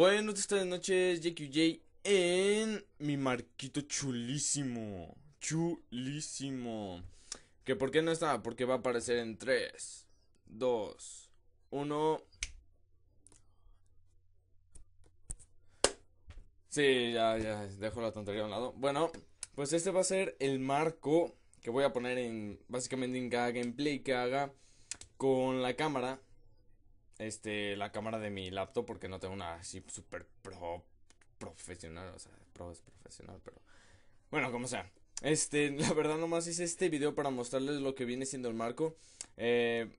Buenas noches, JQJ en mi marquito chulísimo. Chulísimo. Que por qué no está, porque va a aparecer en 3, 2, 1. Sí, ya, ya, dejo la tontería a un lado. Bueno, pues este va a ser el marco que voy a poner en, básicamente en cada gameplay que haga con la cámara este, la cámara de mi laptop porque no tengo una así super pro, profesional, o sea, pro es profesional, pero bueno, como sea. Este, la verdad nomás hice este video para mostrarles lo que viene siendo el marco. Eh,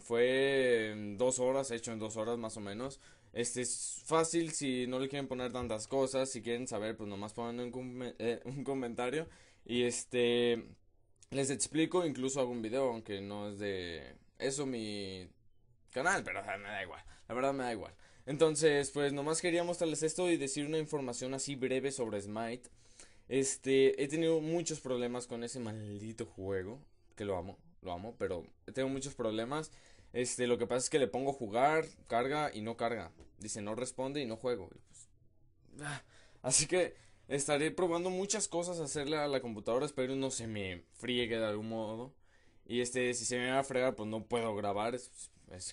fue dos horas, hecho en dos horas más o menos. Este es fácil si no le quieren poner tantas cosas, si quieren saber, pues nomás pongan un, eh, un comentario y este les explico, incluso hago un video, aunque no es de eso mi canal, pero me da igual, la verdad me da igual. Entonces, pues nomás quería mostrarles esto y decir una información así breve sobre Smite. Este, he tenido muchos problemas con ese maldito juego, que lo amo, lo amo, pero tengo muchos problemas. Este, lo que pasa es que le pongo jugar, carga y no carga. Dice no responde y no juego. Pues, ah, así que estaré probando muchas cosas a hacerle a la computadora. Espero no se me friegue de algún modo. Y este, si se me va a fregar, pues no puedo grabar. Es,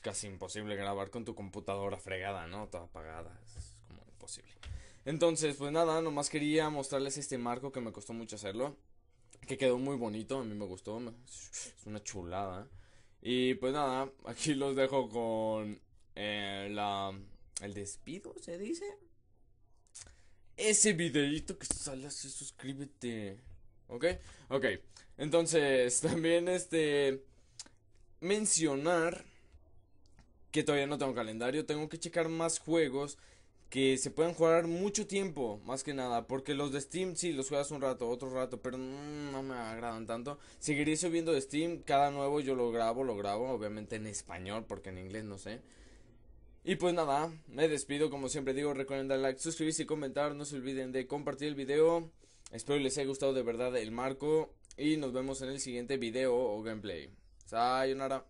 casi imposible grabar con tu computadora fregada, ¿no? Toda apagada. Es como imposible. Entonces, pues nada, nomás quería mostrarles este marco que me costó mucho hacerlo. Que quedó muy bonito, a mí me gustó. Es una chulada. Y pues nada, aquí los dejo con eh, la, el despido, ¿se dice? Ese videito que sale suscríbete. ¿Ok? Ok. Entonces, también este. Mencionar que todavía no tengo calendario. Tengo que checar más juegos que se puedan jugar mucho tiempo, más que nada. Porque los de Steam, sí, los juegas un rato, otro rato, pero mm, no me agradan tanto. Seguiré subiendo de Steam. Cada nuevo yo lo grabo, lo grabo, obviamente en español, porque en inglés no sé. Y pues nada, me despido. Como siempre digo, recuerden like, suscribirse y comentar. No se olviden de compartir el video. Espero les haya gustado de verdad el marco y nos vemos en el siguiente video o gameplay. Sayonara.